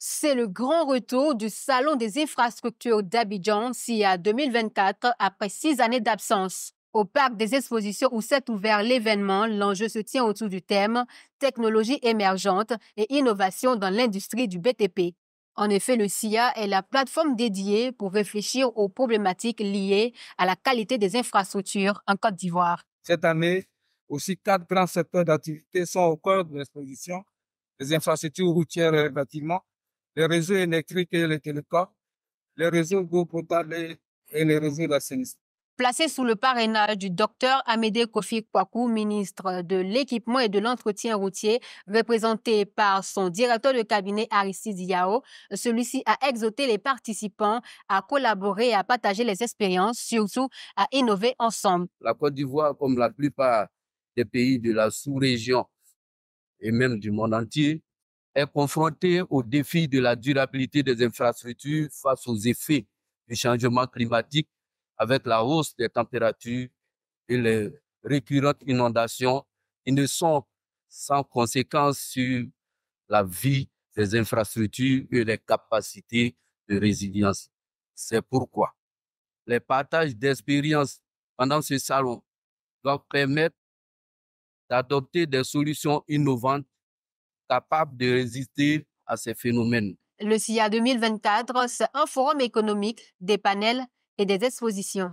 C'est le grand retour du Salon des infrastructures d'Abidjan, SIA 2024, après six années d'absence. Au parc des expositions où s'est ouvert l'événement, l'enjeu se tient autour du thème Technologie émergente et innovation dans l'industrie du BTP. En effet, le SIA est la plateforme dédiée pour réfléchir aux problématiques liées à la qualité des infrastructures en Côte d'Ivoire. Cette année, aussi quatre grands secteurs d'activité sont au cœur de l'exposition, les infrastructures routières et bâtiments les réseaux électriques et les télécoms, les réseaux d'eau et les réseaux d'assainissement. Placé sous le parrainage du docteur Amédée Kofi Kouakou, ministre de l'équipement et de l'entretien routier, représenté par son directeur de cabinet Aristide Yao, celui-ci a exhorté les participants à collaborer et à partager les expériences, surtout à innover ensemble. La Côte d'Ivoire, comme la plupart des pays de la sous-région et même du monde entier, est confronté au défi de la durabilité des infrastructures face aux effets du changement climatique avec la hausse des températures et les récurrentes inondations. Ils ne sont sans conséquence sur la vie des infrastructures et les capacités de résilience. C'est pourquoi les partages d'expériences pendant ce salon doivent permettre d'adopter des solutions innovantes capable de résister à ces phénomènes. Le CIA 2024, c'est un forum économique, des panels et des expositions.